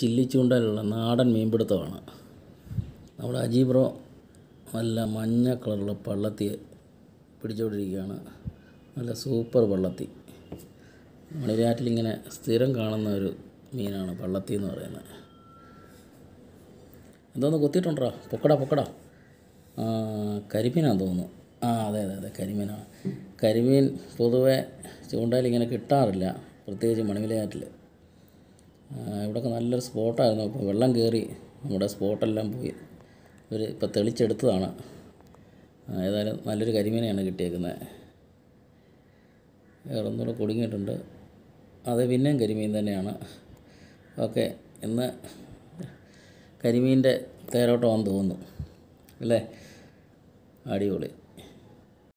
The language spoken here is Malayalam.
ചില്ലി ചൂണ്ടയിലുള്ള നാടൻ മീൻപിടുത്തമാണ് നമ്മുടെ അജീബ്രോ നല്ല മഞ്ഞ കളറുള്ള പള്ളത്തി പിടിച്ചുകൊണ്ടിരിക്കുകയാണ് നല്ല സൂപ്പർ പള്ളത്തി മണിരാറ്റിലിങ്ങനെ സ്ഥിരം കാണുന്ന ഒരു മീനാണ് പള്ളത്തി എന്ന് പറയുന്നത് എന്തോന്ന് കൊത്തിയിട്ടുണ്ടോ പൊക്കടാ പൊക്കടാ കരിമീനാന്ന് തോന്നുന്നു ആ അതെ അതെ അതെ കരിമീനാണ് കരിമീൻ പൊതുവേ ചൂണ്ടയിൽ ഇങ്ങനെ കിട്ടാറില്ല പ്രത്യേകിച്ച് മണിമലയാറ്റിൽ ഇവിടെയൊക്കെ നല്ലൊരു സ്പോട്ടായിരുന്നു അപ്പോൾ വെള്ളം കയറി നമ്മുടെ സ്പോട്ടെല്ലാം പോയി ഇവർ ഇപ്പോൾ തെളിച്ചെടുത്തതാണ് ഏതായാലും നല്ലൊരു കരിമീനെയാണ് കിട്ടിയേക്കുന്നത് വേറെ ഒന്നുകൂടെ കുടുങ്ങിയിട്ടുണ്ട് അത് പിന്നെയും കരിമീൻ തന്നെയാണ് ഓക്കെ ഇന്ന് കരിമീൻ്റെ തേരോട്ടമാണെന്ന് തോന്നുന്നു അല്ലേ അടിപൊളി